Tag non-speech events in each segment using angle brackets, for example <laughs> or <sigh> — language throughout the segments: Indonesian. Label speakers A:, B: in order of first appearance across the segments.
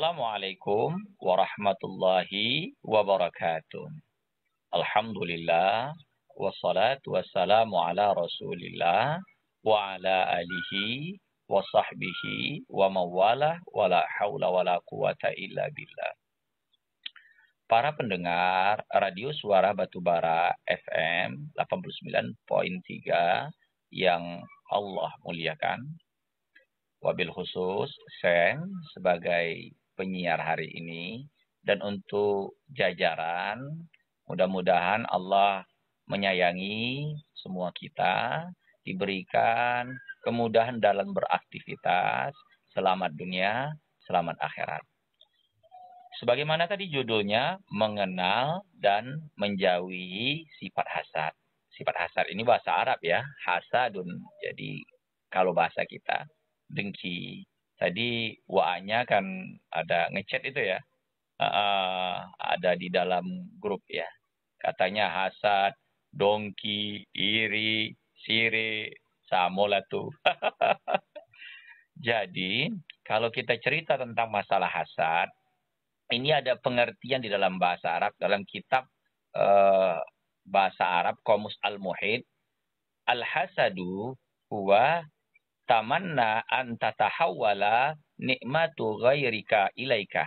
A: Assalamualaikum warahmatullahi wabarakatuh. Alhamdulillah wassalatu wassalamu ala Rasulillah wa ala alihi wa sahbihi wa mawalah wa la haula wa la quwata illa billah. Para pendengar Radio Suara Batubara FM 89.3 yang Allah muliakan, wabil khusus saya sebagai penyiar hari ini dan untuk jajaran. Mudah-mudahan Allah menyayangi semua kita, diberikan kemudahan dalam beraktivitas. Selamat dunia, selamat akhirat. Sebagaimana tadi judulnya, mengenal dan menjauhi sifat hasad. Sifat hasad ini bahasa Arab ya, hasadun. Jadi kalau bahasa kita, dengki, tadi WA-nya kan ada ngechat itu ya. Uh, ada di dalam grup ya. Katanya hasad, dongki, iri, siri, samola tuh. <laughs> Jadi, kalau kita cerita tentang masalah hasad, ini ada pengertian di dalam bahasa Arab dalam kitab uh, bahasa Arab Komus Al-Muhid. Al-hasadu huwa tamanna an tatahawwala nikmatu ghairika ilaika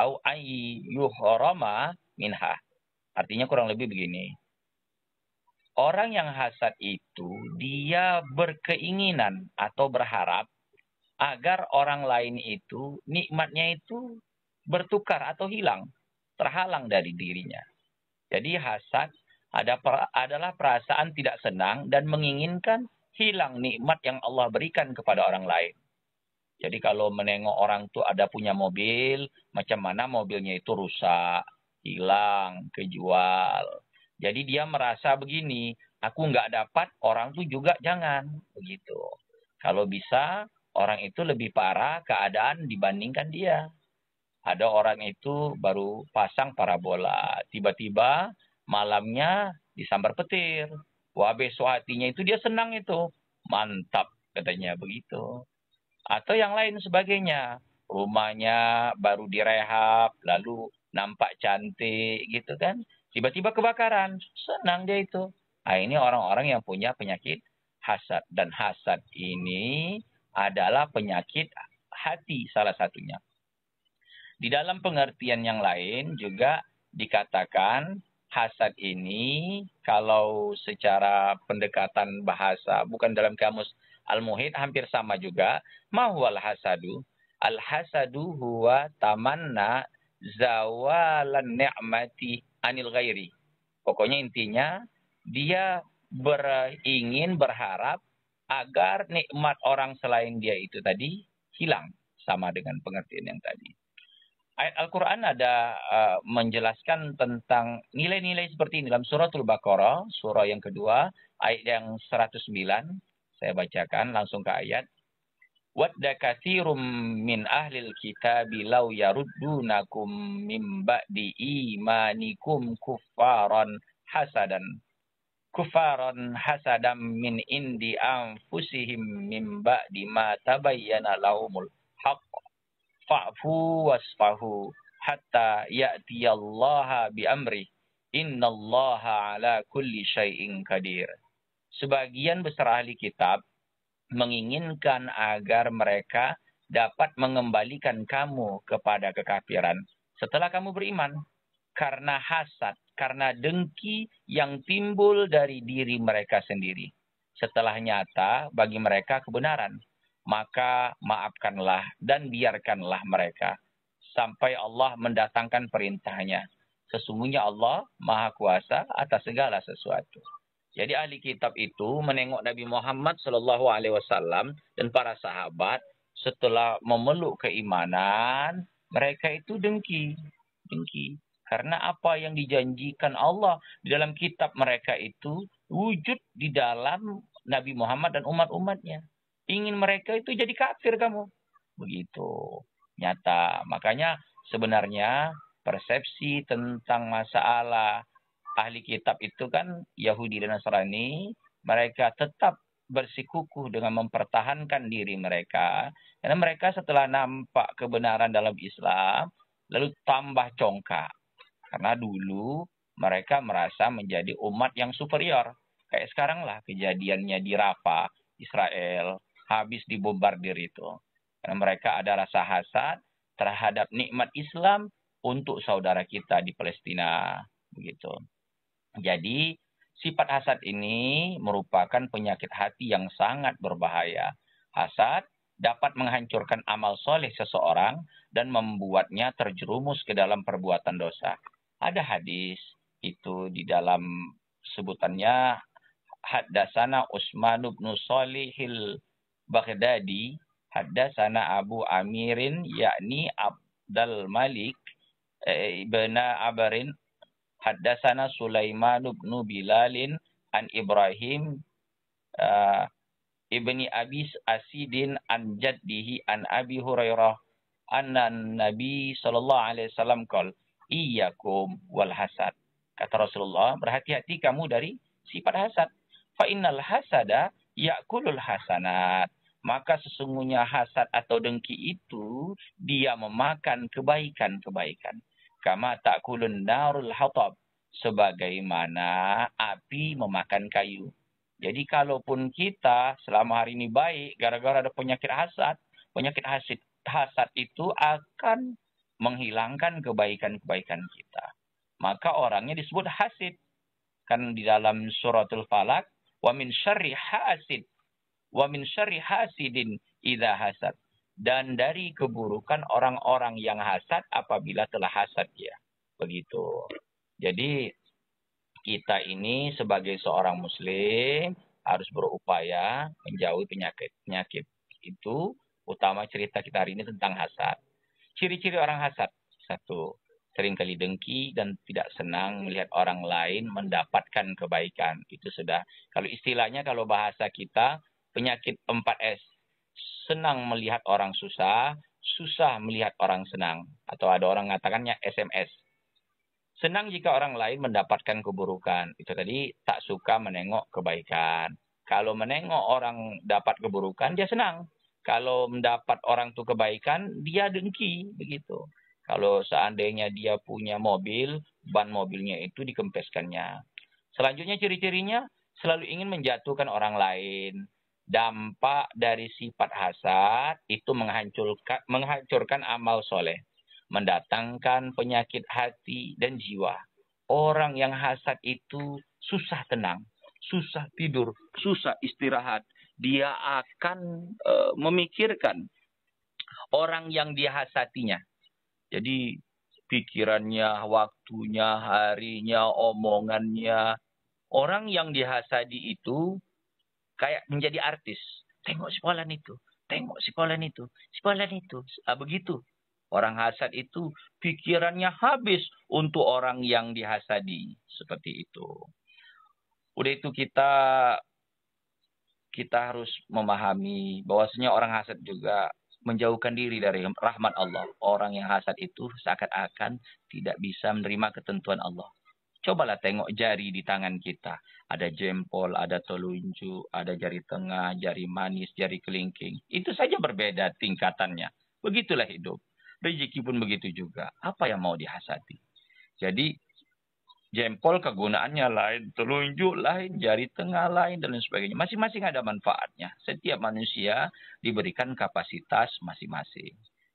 A: au ay yuhrama minha. Artinya kurang lebih begini. Orang yang hasad itu dia berkeinginan atau berharap agar orang lain itu nikmatnya itu bertukar atau hilang, terhalang dari dirinya. Jadi hasad adalah perasaan tidak senang dan menginginkan hilang nikmat yang Allah berikan kepada orang lain. Jadi kalau menengok orang tuh ada punya mobil, macam mana mobilnya itu rusak, hilang, kejual. Jadi dia merasa begini, aku nggak dapat, orang tuh juga jangan. Begitu. Kalau bisa, orang itu lebih parah keadaan dibandingkan dia. Ada orang itu baru pasang parabola, tiba-tiba malamnya disambar petir Wah hatinya itu dia senang itu. Mantap katanya begitu. Atau yang lain sebagainya. Rumahnya baru direhab, lalu nampak cantik gitu kan. Tiba-tiba kebakaran, senang dia itu. Nah, ini orang-orang yang punya penyakit hasad. Dan hasad ini adalah penyakit hati salah satunya. Di dalam pengertian yang lain juga dikatakan hasad ini kalau secara pendekatan bahasa bukan dalam kamus al muhid hampir sama juga mahwal hasadu al hasadu huwa tamanna zawalan ni'mati anil ghairi pokoknya intinya dia beringin berharap agar nikmat orang selain dia itu tadi hilang sama dengan pengertian yang tadi ayat Al-Quran ada uh, menjelaskan tentang nilai-nilai seperti ini dalam suratul Baqarah, surah yang kedua, ayat yang 109. Saya bacakan langsung ke ayat. Wadda kathirum min ahlil kitabi law yaruddunakum min ba'di imanikum kuffaran hasadan. Kufaron hasadam min indi anfusihim min ba'di ma tabayyana lahumul haqq fa'fu wasfahu hatta ya'tiyallaha bi amri innallaha ala kulli syai'in kadir. Sebagian besar ahli kitab menginginkan agar mereka dapat mengembalikan kamu kepada kekafiran setelah kamu beriman karena hasad, karena dengki yang timbul dari diri mereka sendiri. Setelah nyata bagi mereka kebenaran, maka maafkanlah dan biarkanlah mereka sampai Allah mendatangkan perintahnya. Sesungguhnya Allah Maha Kuasa atas segala sesuatu. Jadi ahli kitab itu menengok Nabi Muhammad Shallallahu Alaihi Wasallam dan para sahabat setelah memeluk keimanan mereka itu dengki, dengki. Karena apa yang dijanjikan Allah di dalam kitab mereka itu wujud di dalam Nabi Muhammad dan umat-umatnya ingin mereka itu jadi kafir kamu. Begitu nyata. Makanya sebenarnya persepsi tentang masalah ahli kitab itu kan Yahudi dan Nasrani, mereka tetap bersikukuh dengan mempertahankan diri mereka. Karena mereka setelah nampak kebenaran dalam Islam, lalu tambah congkak. Karena dulu mereka merasa menjadi umat yang superior. Kayak sekarang lah kejadiannya di Rafa, Israel, habis dibombardir itu. Karena mereka ada rasa hasad terhadap nikmat Islam untuk saudara kita di Palestina. Begitu. Jadi sifat hasad ini merupakan penyakit hati yang sangat berbahaya. Hasad dapat menghancurkan amal soleh seseorang dan membuatnya terjerumus ke dalam perbuatan dosa. Ada hadis itu di dalam sebutannya Haddasana Usman bin Salihil Baghdadi, haddasana Abu Amirin yakni Abdul Malik eh, ibn Abarin haddasana Sulaiman Nubilalin Bilalin an Ibrahim uh, ibni Abis Asidin an jaddihi an Abi Hurairah anna Nabi sallallahu alaihi wasallam qol iyyakum wal hasad kata Rasulullah berhati-hati kamu dari sifat hasad fa innal hasada Ya kulul hasanat. Maka sesungguhnya hasad atau dengki itu dia memakan kebaikan-kebaikan. Kama takulun narul hatab. Sebagaimana api memakan kayu. Jadi kalaupun kita selama hari ini baik gara-gara ada penyakit hasad, penyakit hasad hasad itu akan menghilangkan kebaikan-kebaikan kita. Maka orangnya disebut hasid. Kan di dalam suratul falak wa min syarri hasid wa min syarri hasidin idza hasad dan dari keburukan orang-orang yang hasad apabila telah hasad dia, ya. begitu jadi kita ini sebagai seorang muslim harus berupaya menjauhi penyakit-penyakit itu utama cerita kita hari ini tentang hasad ciri-ciri orang hasad satu sering kali dengki dan tidak senang melihat orang lain mendapatkan kebaikan. Itu sudah. Kalau istilahnya kalau bahasa kita penyakit 4S. Senang melihat orang susah, susah melihat orang senang atau ada orang mengatakannya SMS. Senang jika orang lain mendapatkan keburukan. Itu tadi tak suka menengok kebaikan. Kalau menengok orang dapat keburukan, dia senang. Kalau mendapat orang tu kebaikan, dia dengki begitu. Kalau seandainya dia punya mobil, ban mobilnya itu dikempeskannya. Selanjutnya ciri-cirinya selalu ingin menjatuhkan orang lain. Dampak dari sifat hasad itu menghancurkan, menghancurkan amal soleh, mendatangkan penyakit hati dan jiwa. Orang yang hasad itu susah tenang, susah tidur, susah istirahat. Dia akan uh, memikirkan orang yang dihasatinya jadi pikirannya, waktunya, harinya, omongannya. Orang yang dihasadi itu kayak menjadi artis. Tengok si polan itu, tengok si polan itu, si polan itu. Ah, begitu. Orang hasad itu pikirannya habis untuk orang yang dihasadi. Seperti itu. Udah itu kita kita harus memahami bahwasanya orang hasad juga menjauhkan diri dari rahmat Allah. Orang yang hasad itu seakan-akan tidak bisa menerima ketentuan Allah. Cobalah tengok jari di tangan kita. Ada jempol, ada telunjuk, ada jari tengah, jari manis, jari kelingking. Itu saja berbeda tingkatannya. Begitulah hidup. Rezeki pun begitu juga. Apa yang mau dihasati? Jadi jempol kegunaannya lain, telunjuk lain, jari tengah lain, dan lain sebagainya. Masing-masing ada manfaatnya. Setiap manusia diberikan kapasitas masing-masing.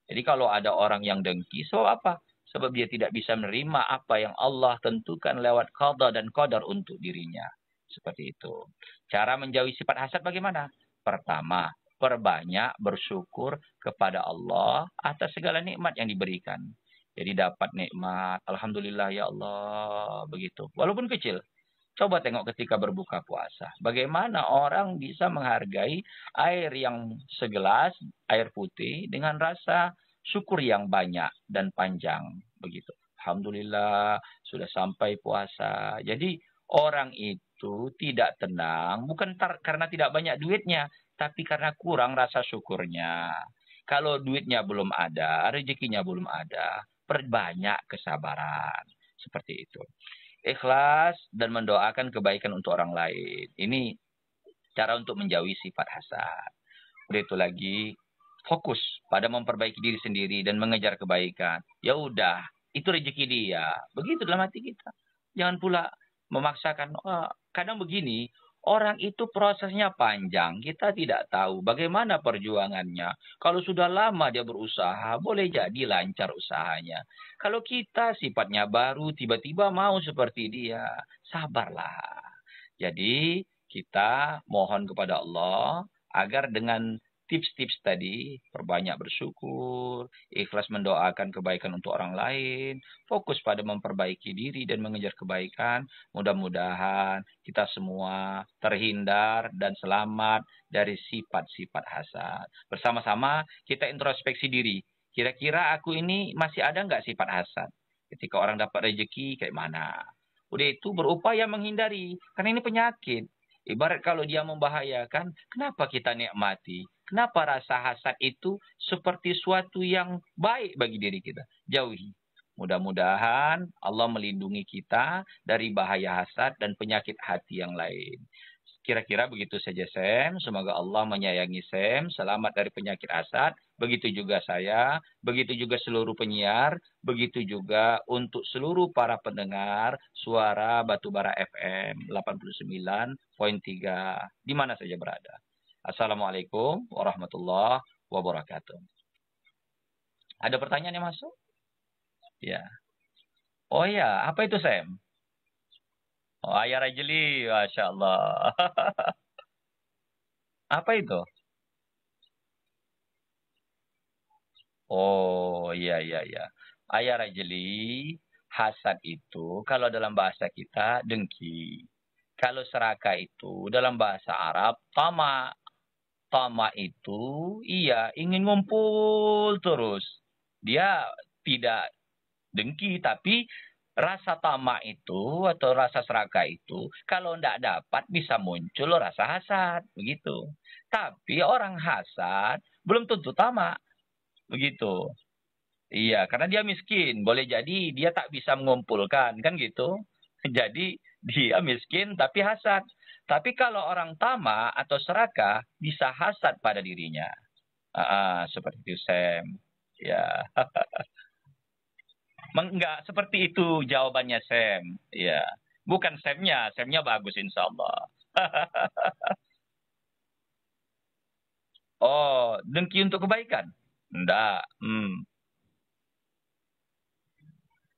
A: Jadi kalau ada orang yang dengki, so apa? Sebab dia tidak bisa menerima apa yang Allah tentukan lewat qadar dan qadar untuk dirinya. Seperti itu. Cara menjauhi sifat hasad bagaimana? Pertama, perbanyak bersyukur kepada Allah atas segala nikmat yang diberikan jadi dapat nikmat. Alhamdulillah ya Allah. Begitu. Walaupun kecil. Coba tengok ketika berbuka puasa. Bagaimana orang bisa menghargai air yang segelas, air putih dengan rasa syukur yang banyak dan panjang. Begitu. Alhamdulillah sudah sampai puasa. Jadi orang itu tidak tenang bukan karena tidak banyak duitnya, tapi karena kurang rasa syukurnya. Kalau duitnya belum ada, rezekinya belum ada, perbanyak kesabaran. Seperti itu. Ikhlas dan mendoakan kebaikan untuk orang lain. Ini cara untuk menjauhi sifat hasad. Udah itu lagi fokus pada memperbaiki diri sendiri dan mengejar kebaikan. Ya udah, itu rezeki dia. Begitu dalam hati kita. Jangan pula memaksakan. Oh, kadang begini, Orang itu prosesnya panjang, kita tidak tahu bagaimana perjuangannya. Kalau sudah lama dia berusaha, boleh jadi lancar usahanya. Kalau kita sifatnya baru, tiba-tiba mau seperti dia, sabarlah. Jadi kita mohon kepada Allah agar dengan tips-tips tadi, perbanyak bersyukur, ikhlas mendoakan kebaikan untuk orang lain, fokus pada memperbaiki diri dan mengejar kebaikan. Mudah-mudahan kita semua terhindar dan selamat dari sifat-sifat hasad. Bersama-sama kita introspeksi diri. Kira-kira aku ini masih ada nggak sifat hasad? Ketika orang dapat rezeki, kayak mana? Udah itu berupaya menghindari. Karena ini penyakit Ibarat kalau dia membahayakan, kenapa kita nikmati? Kenapa rasa hasad itu seperti suatu yang baik bagi diri kita? Jauhi. Mudah-mudahan Allah melindungi kita dari bahaya hasad dan penyakit hati yang lain. Kira-kira begitu saja Sam, semoga Allah menyayangi Sam, selamat dari penyakit asat begitu juga saya, begitu juga seluruh penyiar, begitu juga untuk seluruh para pendengar suara Batubara FM 89.3 di mana saja berada. Assalamualaikum warahmatullahi wabarakatuh. Ada pertanyaan yang masuk? Ya. Oh ya, apa itu Sam? Oh, ayah Rajli, Masya Allah. <laughs> Apa itu? Oh, iya, iya, iya. Ayah Rajli, hasad itu kalau dalam bahasa kita dengki. Kalau seraka itu dalam bahasa Arab, tama. Tama itu, iya, ingin ngumpul terus. Dia tidak dengki, tapi rasa tamak itu atau rasa seraka itu kalau tidak dapat bisa muncul rasa hasad begitu. Tapi orang hasad belum tentu tamak begitu. Iya, karena dia miskin, boleh jadi dia tak bisa mengumpulkan kan gitu. <laughs> Jadi dia miskin tapi hasad. Tapi kalau orang tamak atau seraka bisa hasad pada dirinya. ah, ah seperti itu Sam. Ya. <laughs> enggak seperti itu jawabannya Sam ya bukan Samnya Samnya bagus insya Allah <laughs> oh dengki untuk kebaikan enggak hmm.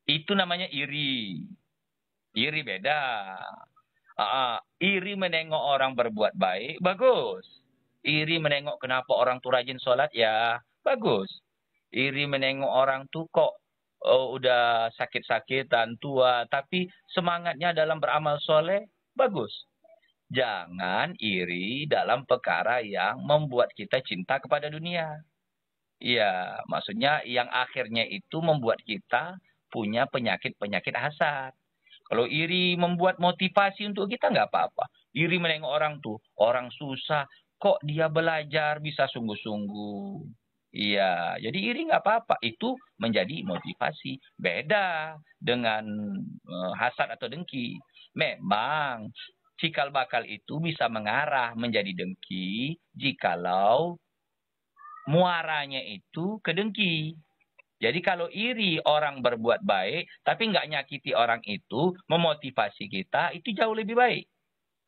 A: itu namanya iri iri beda Aa, iri menengok orang berbuat baik bagus iri menengok kenapa orang tuh rajin sholat ya bagus iri menengok orang tuh kok Oh, udah sakit-sakitan, tua, tapi semangatnya dalam beramal soleh bagus. Jangan iri dalam perkara yang membuat kita cinta kepada dunia. Iya, maksudnya yang akhirnya itu membuat kita punya penyakit-penyakit hasad. Kalau iri membuat motivasi untuk kita nggak apa-apa. Iri menengok orang tuh, orang susah, kok dia belajar bisa sungguh-sungguh Iya, jadi iri nggak apa-apa. Itu menjadi motivasi. Beda dengan hasrat eh, hasad atau dengki. Memang cikal bakal itu bisa mengarah menjadi dengki jikalau muaranya itu ke dengki. Jadi kalau iri orang berbuat baik tapi nggak nyakiti orang itu, memotivasi kita itu jauh lebih baik.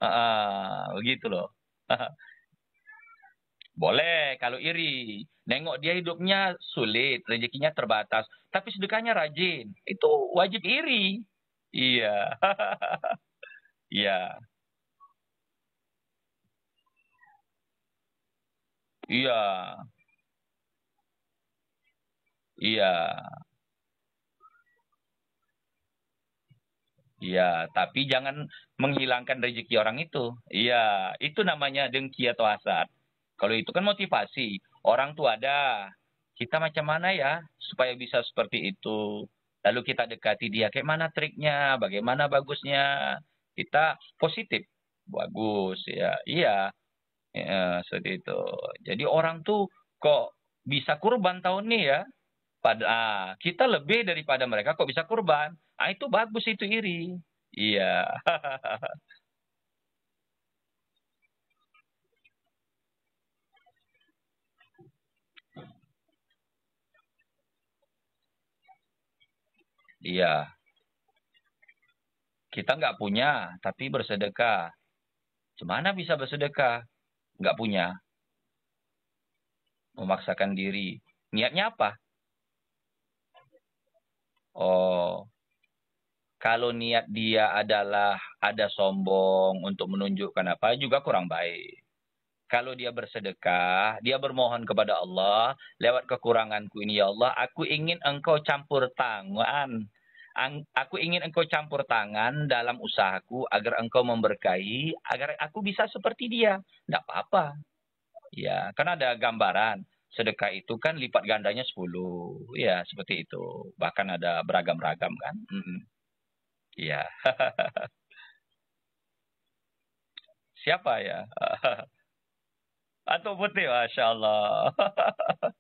A: Uh, begitu loh. <laughs> Boleh kalau iri. Nengok dia hidupnya sulit, rezekinya terbatas, tapi sedekahnya rajin. Itu wajib iri. Iya. <laughs> iya. Iya. Iya. Iya, tapi jangan menghilangkan rezeki orang itu. Iya, itu namanya dengki atau hasad. Kalau itu kan motivasi. Orang tuh ada. Kita macam mana ya supaya bisa seperti itu. Lalu kita dekati dia. Kayak mana triknya, bagaimana bagusnya. Kita positif. Bagus ya. Iya. Ya, seperti itu. Jadi orang tuh kok bisa kurban tahun ini ya. Pada ah, kita lebih daripada mereka kok bisa kurban. Ah itu bagus itu iri. Iya. <laughs> Iya. Kita nggak punya, tapi bersedekah. Gimana bisa bersedekah? Nggak punya. Memaksakan diri. Niatnya apa? Oh, kalau niat dia adalah ada sombong untuk menunjukkan apa juga kurang baik kalau dia bersedekah, dia bermohon kepada Allah, lewat kekuranganku ini ya Allah, aku ingin engkau campur tangan. Aku ingin engkau campur tangan dalam usahaku agar engkau memberkahi, agar aku bisa seperti dia. Tidak apa-apa. Ya, karena ada gambaran. Sedekah itu kan lipat gandanya 10. Ya, seperti itu. Bahkan ada beragam-ragam kan. Mm -mm. Ya. Siapa ya? <laughs> Atau putih, Masya Allah. <laughs>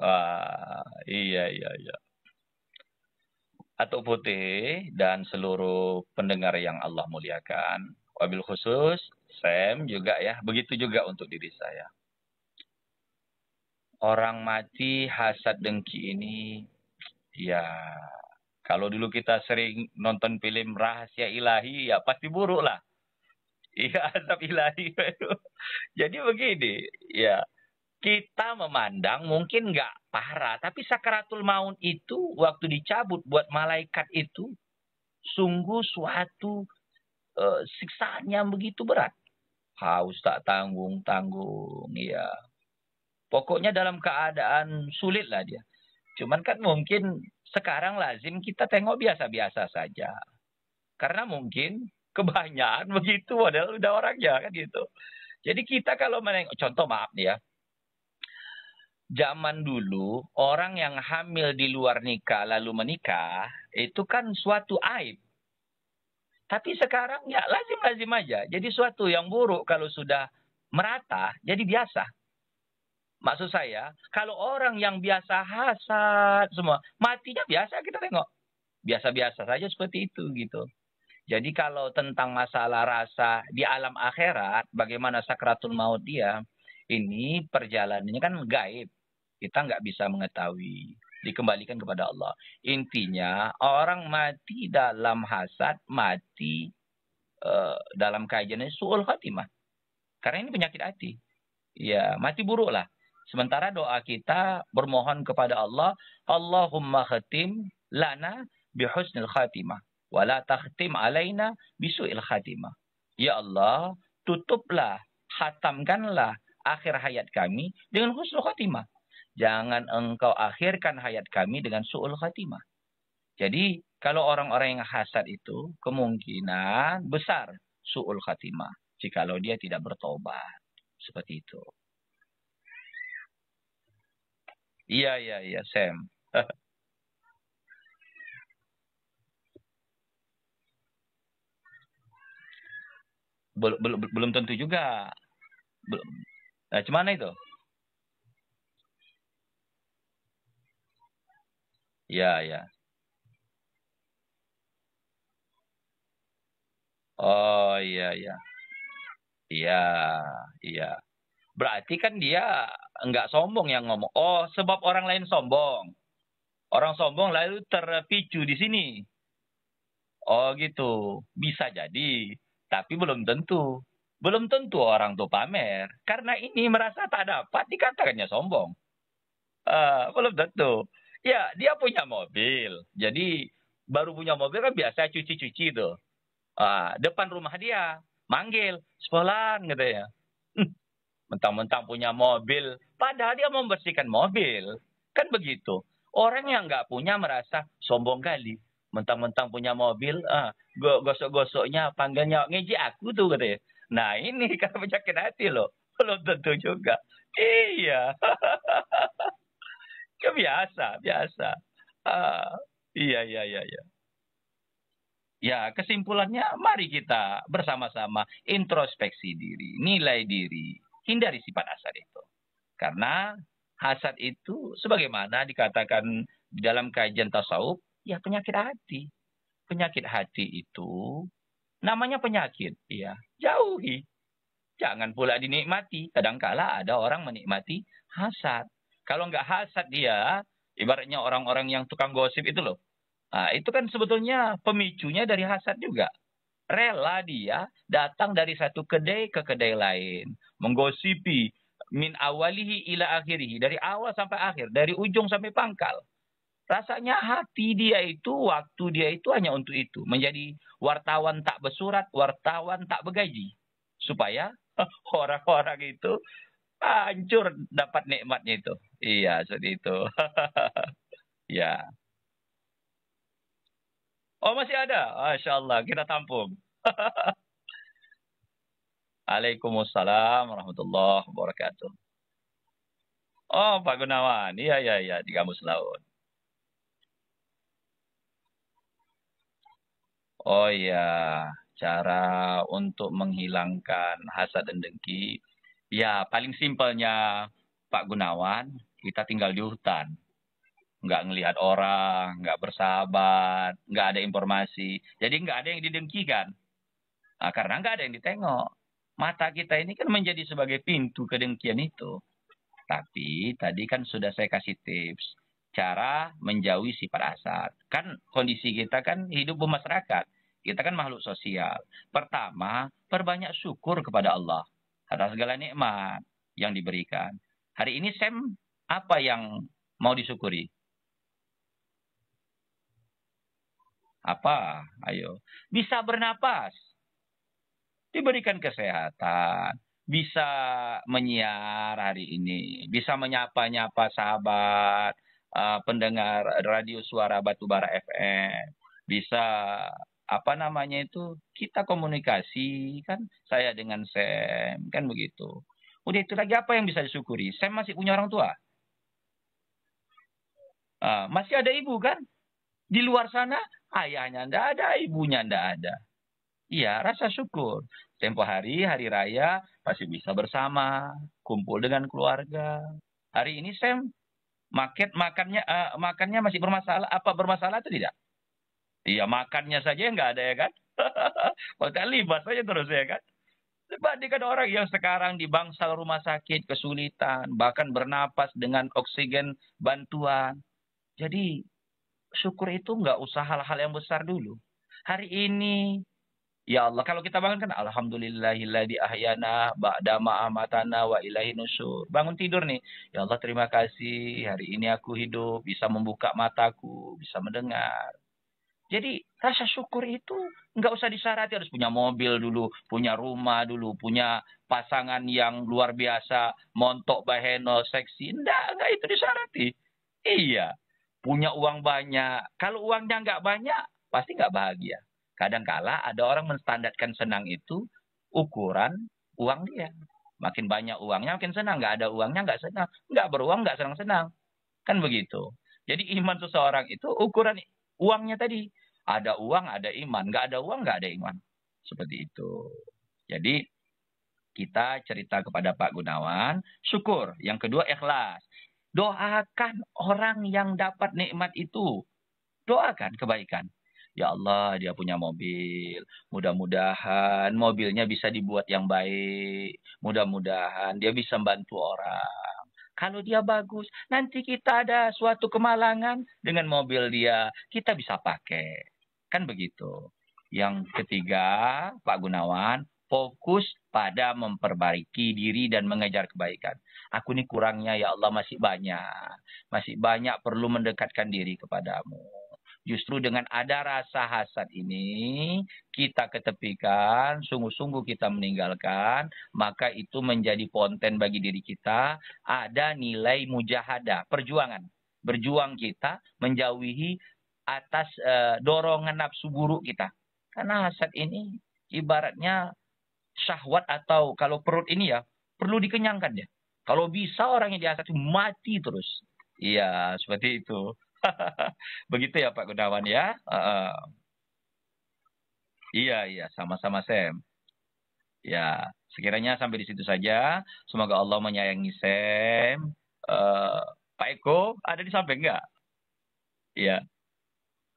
A: Wah, iya, iya, iya. Atau putih dan seluruh pendengar yang Allah muliakan. Wabil khusus, Sam juga ya. Begitu juga untuk diri saya. Orang mati hasad dengki ini, ya kalau dulu kita sering nonton film rahasia ilahi, ya pasti buruk lah Iya, tapi <laughs> ilahi. Jadi begini, ya kita memandang mungkin nggak parah, tapi sakaratul maun itu waktu dicabut buat malaikat itu sungguh suatu uh, siksaan yang begitu berat. Haus tak tanggung tanggung, ya. Pokoknya dalam keadaan sulit lah dia. Cuman kan mungkin sekarang lazim kita tengok biasa-biasa saja. Karena mungkin kebanyakan <laughs> begitu model udah orangnya kan gitu. Jadi kita kalau menengok contoh maaf nih ya. Zaman dulu orang yang hamil di luar nikah lalu menikah itu kan suatu aib. Tapi sekarang ya lazim-lazim aja. Jadi suatu yang buruk kalau sudah merata jadi biasa. Maksud saya, kalau orang yang biasa hasad semua, matinya biasa kita tengok. Biasa-biasa saja seperti itu gitu. Jadi kalau tentang masalah rasa di alam akhirat, bagaimana sakratul maut dia, ini perjalanannya kan gaib. Kita nggak bisa mengetahui. Dikembalikan kepada Allah. Intinya orang mati dalam hasad, mati uh, dalam kajiannya su'ul khatimah. Karena ini penyakit hati. Ya, mati buruk lah. Sementara doa kita bermohon kepada Allah, Allahumma khatim lana bihusnil khatimah. Wala takhtim alaina bisu'il khatimah. Ya Allah, tutuplah, hatamkanlah akhir hayat kami dengan husnul khatimah. Jangan engkau akhirkan hayat kami dengan su'ul khatimah. Jadi, kalau orang-orang yang hasad itu kemungkinan besar su'ul khatimah. Jikalau dia tidak bertobat. Seperti itu. Iya, iya, iya, Sam. <laughs> belum belum belum tentu juga belum nah, eh, cuman itu ya ya oh iya iya iya iya berarti kan dia nggak sombong yang ngomong oh sebab orang lain sombong orang sombong lalu terpicu di sini oh gitu bisa jadi tapi belum tentu. Belum tentu orang tuh pamer. Karena ini merasa tak dapat dikatakannya sombong. Uh, belum tentu. Ya, dia punya mobil. Jadi baru punya mobil kan biasa cuci-cuci tuh. Uh, depan rumah dia manggil, "Sepolan," gitu ya. <laughs> Mentang-mentang punya mobil, padahal dia membersihkan mobil. Kan begitu. Orang yang nggak punya merasa sombong kali mentang-mentang punya mobil, ah, gosok-gosoknya panggilnya ngeji aku tuh katanya. Nah ini <laughs> karena penyakit hati loh, belum tentu juga. Iya, Kebiasa, <laughs> biasa, biasa. Ah, iya, iya, iya, iya. Ya, kesimpulannya mari kita bersama-sama introspeksi diri, nilai diri, hindari sifat hasad itu. Karena hasad itu sebagaimana dikatakan dalam kajian tasawuf ya penyakit hati. Penyakit hati itu namanya penyakit, ya jauhi. Jangan pula dinikmati. Kadangkala ada orang menikmati hasad. Kalau nggak hasad dia, ibaratnya orang-orang yang tukang gosip itu loh. Nah, itu kan sebetulnya pemicunya dari hasad juga. Rela dia datang dari satu kedai ke kedai lain. Menggosipi min awalihi ila akhirihi. Dari awal sampai akhir. Dari ujung sampai pangkal rasanya hati dia itu, waktu dia itu hanya untuk itu. Menjadi wartawan tak bersurat, wartawan tak bergaji. Supaya <laughs> orang-orang itu hancur dapat nikmatnya itu. Iya, seperti itu. <laughs> ya. Oh, masih ada? Masya Allah, kita tampung. <laughs> Waalaikumsalam warahmatullahi wabarakatuh. Oh, Pak Gunawan. Iya, iya, iya. Di Kamus Laut. Oh ya, cara untuk menghilangkan hasad dan dengki, ya paling simpelnya Pak Gunawan, kita tinggal di hutan. Nggak ngelihat orang, nggak bersahabat, nggak ada informasi. Jadi nggak ada yang didengkikan. Nah, karena nggak ada yang ditengok. Mata kita ini kan menjadi sebagai pintu kedengkian itu. Tapi tadi kan sudah saya kasih tips. Cara menjauhi sifat asat kan kondisi kita kan hidup bermasyarakat. Kita kan makhluk sosial. Pertama, perbanyak syukur kepada Allah atas segala nikmat yang diberikan. Hari ini Sam apa yang mau disyukuri? Apa? Ayo. Bisa bernapas. Diberikan kesehatan. Bisa menyiar hari ini. Bisa menyapa-nyapa sahabat uh, pendengar radio suara Batubara FM, bisa apa namanya itu kita komunikasi kan saya dengan Sam kan begitu. Udah itu lagi apa yang bisa disyukuri? Sam masih punya orang tua. Uh, masih ada ibu kan? Di luar sana ayahnya ndak ada, ibunya ndak ada. Iya, rasa syukur. Tempo hari, hari raya, pasti bisa bersama, kumpul dengan keluarga. Hari ini Sam market makannya uh, makannya masih bermasalah apa bermasalah atau tidak? Iya makannya saja nggak ada ya kan? Maka <laughs> libas saja terus ya kan? Bandingkan orang yang sekarang di bangsal rumah sakit kesulitan bahkan bernapas dengan oksigen bantuan. Jadi syukur itu nggak usah hal-hal yang besar dulu. Hari ini Ya Allah, kalau kita bangun kan alhamdulillahilladzi ahyana ba'dama amatana wa ilahi nusur. Bangun tidur nih. Ya Allah, terima kasih hari ini aku hidup, bisa membuka mataku, bisa mendengar. Jadi rasa syukur itu nggak usah disyarat harus punya mobil dulu, punya rumah dulu, punya pasangan yang luar biasa, montok baheno, seksi. Enggak, Nggak itu disyarati. Iya, punya uang banyak. Kalau uangnya nggak banyak, pasti nggak bahagia. Kadangkala ada orang menstandarkan senang itu ukuran uang dia. Makin banyak uangnya makin senang. Nggak ada uangnya nggak senang. Nggak beruang nggak senang-senang. Kan begitu. Jadi iman seseorang itu ukuran uangnya tadi. Ada uang, ada iman. Nggak ada uang, nggak ada iman. Seperti itu. Jadi kita cerita kepada Pak Gunawan, syukur. Yang kedua ikhlas. Doakan orang yang dapat nikmat itu. Doakan kebaikan. Ya Allah, dia punya mobil. Mudah-mudahan mobilnya bisa dibuat yang baik. Mudah-mudahan dia bisa membantu orang. Kalau dia bagus, nanti kita ada suatu kemalangan dengan mobil dia, kita bisa pakai. Kan begitu. Yang ketiga, Pak Gunawan, fokus pada memperbaiki diri dan mengejar kebaikan. Aku ini kurangnya ya Allah masih banyak. Masih banyak perlu mendekatkan diri kepadamu. Justru dengan ada rasa hasad ini, kita ketepikan, sungguh-sungguh kita meninggalkan, maka itu menjadi konten bagi diri kita. Ada nilai mujahadah, perjuangan. Berjuang kita menjauhi atas e, dorongan nafsu buruk kita. Karena hasad ini ibaratnya syahwat atau kalau perut ini ya, perlu dikenyangkan ya. Kalau bisa orang yang dihasad itu mati terus. Iya, seperti itu. <laughs> Begitu ya Pak Gunawan ya. Uh, iya, iya, sama-sama Sam. Ya, sekiranya sampai di situ saja. Semoga Allah menyayangi Sam. Uh, Pak Eko ada di samping enggak? Iya.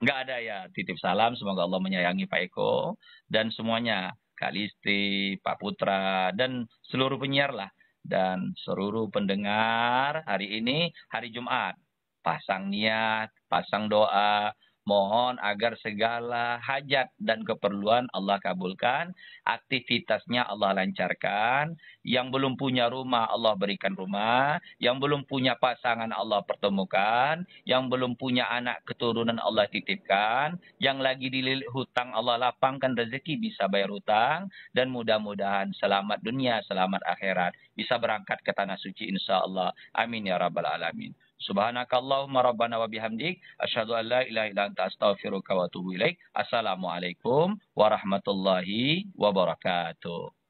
A: Enggak ada ya. Titip salam, semoga Allah menyayangi Pak Eko dan semuanya. Kalisti, Pak Putra, dan seluruh penyiar lah. Dan seluruh pendengar hari ini, hari Jumat pasang niat, pasang doa, mohon agar segala hajat dan keperluan Allah kabulkan, aktivitasnya Allah lancarkan, yang belum punya rumah Allah berikan rumah, yang belum punya pasangan Allah pertemukan, yang belum punya anak keturunan Allah titipkan, yang lagi dililit hutang Allah lapangkan rezeki bisa bayar hutang dan mudah-mudahan selamat dunia, selamat akhirat, bisa berangkat ke tanah suci insya Allah. Amin ya rabbal alamin. Subhanakallahumma rabbana wa bihamdik. Asyadu an la ilaha ila anta astaghfiruka wa atubu ilaik. Assalamualaikum warahmatullahi wabarakatuh.